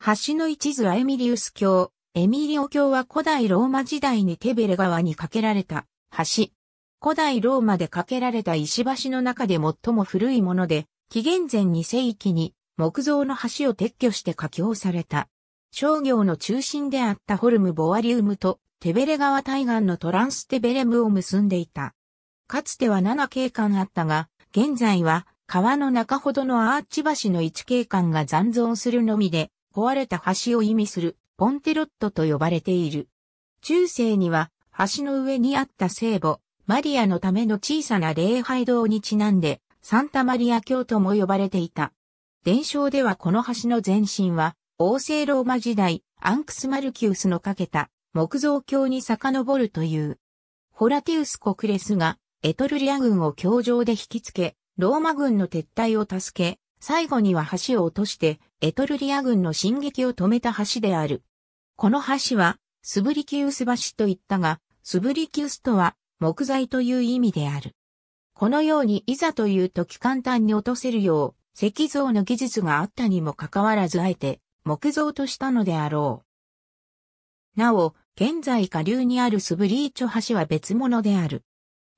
橋の一途はエミリウス橋。エミリオ橋は古代ローマ時代にテベレ川に架けられた橋。古代ローマで架けられた石橋の中で最も古いもので、紀元前2世紀に木造の橋を撤去して架橋された。商業の中心であったホルムボアリウムとテベレ川対岸のトランステベレムを結んでいた。かつては7景観あったが、現在は川の中ほどのアーチ橋の1景観が残存するのみで、壊れた橋を意味するポンテロットと呼ばれている。中世には橋の上にあった聖母、マリアのための小さな礼拝堂にちなんで、サンタマリア教とも呼ばれていた。伝承ではこの橋の前身は、王政ローマ時代、アンクス・マルキウスのかけた木造橋に遡るという。ホラティウス・コクレスがエトルリア軍を教場で引きつけ、ローマ軍の撤退を助け、最後には橋を落として、エトルリア軍の進撃を止めた橋である。この橋は、スブリキウス橋と言ったが、スブリキウスとは、木材という意味である。このようにいざという時簡単に落とせるよう、石像の技術があったにもかかわらずあえて、木造としたのであろう。なお、現在下流にあるスブリーチョ橋は別物である。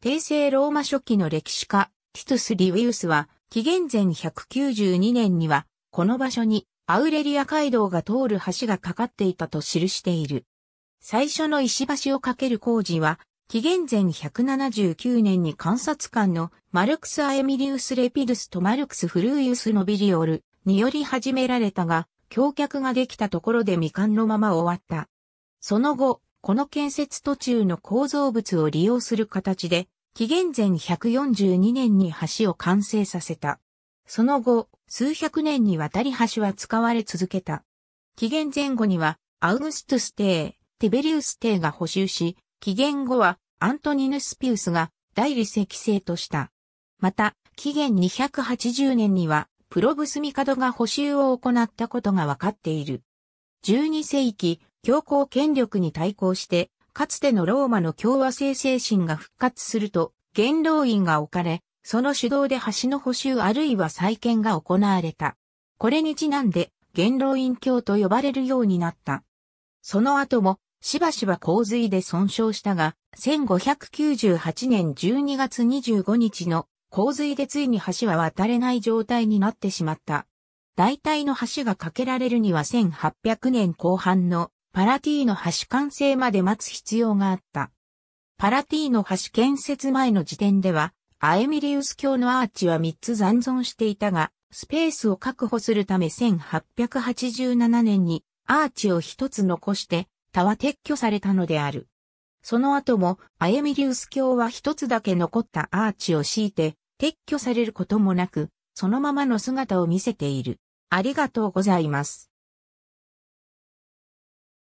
帝政ローマ初期の歴史家、ティトゥス・リウィウスは、紀元前192年には、この場所にアウレリア街道が通る橋がかかっていたと記している。最初の石橋を架ける工事は、紀元前179年に観察官のマルクス・アエミリウス・レピドゥスとマルクス・フルーユスのビリオルにより始められたが、橋脚ができたところで未完のまま終わった。その後、この建設途中の構造物を利用する形で、紀元前142年に橋を完成させた。その後、数百年にわたり橋は使われ続けた。紀元前後には、アウグストゥス帝、テベリウス帝が補修し、紀元後はアントニヌスピウスが大理石製とした。また、紀元280年には、プロブスミカドが補修を行ったことが分かっている。12世紀、教皇権力に対抗して、かつてのローマの共和制精神が復活すると、元老院が置かれ、その主導で橋の補修あるいは再建が行われた。これにちなんで、元老院橋と呼ばれるようになった。その後も、しばしば洪水で損傷したが、1598年12月25日の洪水でついに橋は渡れない状態になってしまった。大体の橋が架けられるには1800年後半のパラティーノ橋完成まで待つ必要があった。パラティーノ橋建設前の時点では、アエミリウス橋のアーチは3つ残存していたが、スペースを確保するため1887年にアーチを1つ残して他は撤去されたのである。その後もアエミリウス橋は1つだけ残ったアーチを敷いて撤去されることもなく、そのままの姿を見せている。ありがとうございます。